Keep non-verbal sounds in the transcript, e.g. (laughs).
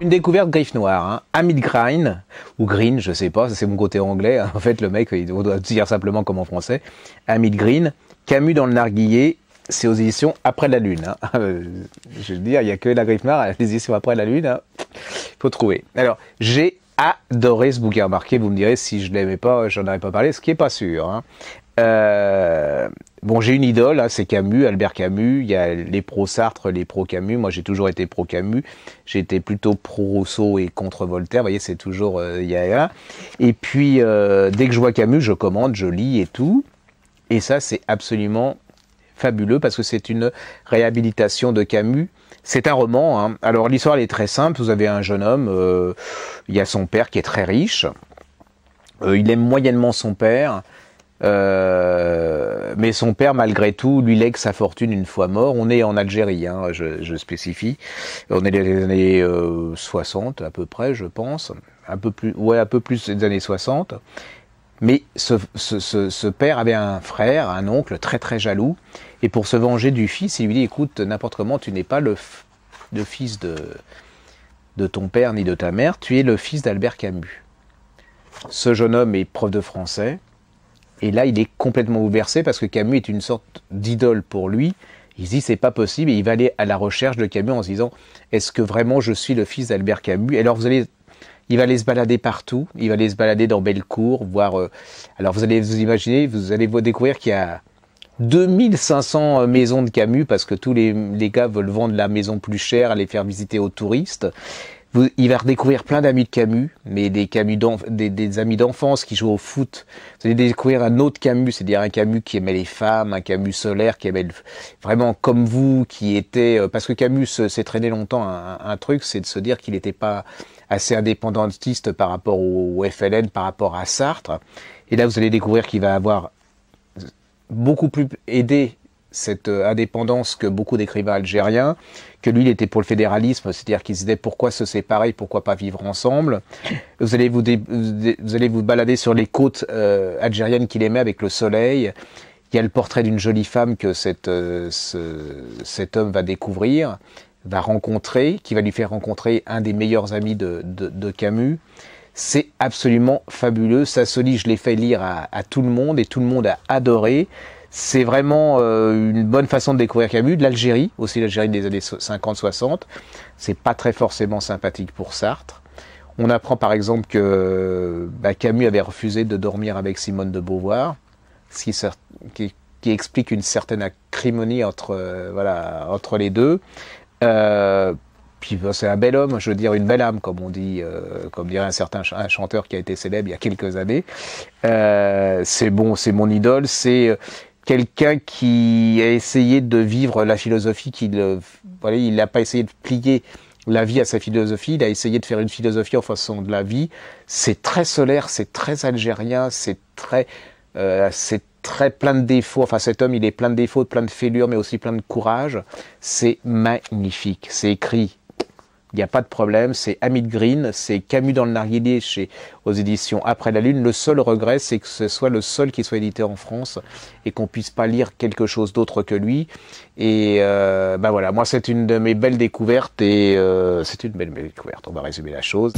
Une découverte griffe noire, hein. Grain, ou Green, je sais pas, c'est mon côté anglais. Hein. En fait, le mec, on doit dire simplement comme en français. Hamid Green, Camus dans le narguillé, c'est aux éditions Après la Lune. Hein. (laughs) Euh, je veux dire, il n'y a que la griffe noire, les éditions Après la Lune, il hein. faut trouver. Alors, j'ai adoré ce bouquin. remarqué vous me direz si je l'aimais pas, j'en aurais pas parlé, ce qui est pas sûr. Euh, bon, j'ai une idole, hein, c'est Camus, Albert Camus. Il y a les pro-Sartre, les pro-Camus. Moi, j'ai toujours été pro-Camus. J'ai été plutôt pro-Rousseau et contre Voltaire. Vous voyez, c'est toujours. Euh, il y a, Et puis, euh, dès que je vois Camus, je commande, je lis et tout. Et ça, c'est absolument fabuleux parce que c'est une réhabilitation de Camus. C'est un roman. Hein. Alors, l'histoire, elle est très simple. Vous avez un jeune homme. il y a son père qui est très riche. il aime moyennement son père. Euh, mais son père, malgré tout, lui lègue sa fortune une fois mort. On est en Algérie, hein, je, je, spécifie. On est dans les années 60 euh, à peu près, je pense. Un peu plus, ouais, un peu plus des années 60. Mais ce, père avait un frère, un oncle très très jaloux. Et pour se venger du fils, il lui dit écoute, n'importe comment, tu n'es pas le, fils de, de ton père ni de ta mère, tu es le fils d'Albert Camus. Ce jeune homme est prof de français. Et là, il est complètement bouleversé parce que Camus est une sorte d'idole pour lui. Il se dit c'est pas possible et il va aller à la recherche de Camus en se disant est-ce que vraiment je suis le fils d'Albert Camus Alors vous allez, il va aller se balader partout, il va aller se balader dans Bellecour, voir. Euh, alors vous allez vous imaginer, vous allez vous découvrir qu'il y a 2500 euh, maisons de Camus parce que tous les, les, gars veulent vendre la maison plus chère, aller faire visiter aux touristes il va redécouvrir plein d'amis de Camus, mais des Camus des, amis d'enfance qui jouent au foot. Vous allez découvrir un autre Camus, c'est-à-dire un Camus qui aimait les femmes, un Camus solaire qui aimait vraiment comme vous, qui était euh, parce que Camus euh, s'est traîné longtemps un, truc, c'est de se dire qu'il n'était pas assez indépendantiste par rapport au FLN, par rapport à Sartre. Et là, vous allez découvrir qu'il va avoir beaucoup plus aidé cette euh, indépendance que beaucoup d'écrivains algériens, que lui, il était pour le fédéralisme, c'est-à-dire qu'il se disait pourquoi se séparer, pourquoi pas vivre ensemble. Vous allez vous, balader sur les côtes euh, algériennes qu'il aimait avec le soleil. Il y a le portrait d'une jolie femme que cette, euh, cet homme va découvrir, va rencontrer, qui va lui faire rencontrer un des meilleurs amis de, Camus. C'est absolument fabuleux. ça lit, je l'ai fait lire à, tout le monde et tout le monde a adoré c'est vraiment euh, une bonne façon de découvrir Camus, de l'Algérie, aussi l'Algérie des années 50-60. C'est pas très forcément sympathique pour Sartre. On apprend par exemple que bah, Camus avait refusé de dormir avec Simone de Beauvoir, ce qui, qui, qui explique une certaine acrimonie entre, euh, voilà, entre les deux. Euh, puis bah, c'est un bel homme, je veux dire une belle âme, comme on dit, euh, comme dirait un certain un chanteur qui a été célèbre il y a quelques années. Euh, c'est bon, c'est mon idole, c'est quelqu'un qui a essayé de vivre la philosophie qui euh, voilà, il n'a pas essayé de plier la vie à sa philosophie, il a essayé de faire une philosophie en façon de la vie. C'est très solaire, c'est très algérien, c'est très euh, c'est très plein de défauts. Enfin, cet homme, il est plein de défauts, plein de fêlures, mais aussi plein de courage. C'est magnifique. C'est écrit il n'y a pas de problème, c'est Hamid Green, c'est Camus dans le narguilé chez aux éditions Après la Lune. Le seul regret, c'est que ce soit le seul qui soit édité en France et qu'on puisse pas lire quelque chose d'autre que lui. Et ben voilà, moi c'est une de mes belles découvertes et euh, c'est une belle, belle découverte. On va résumer la chose.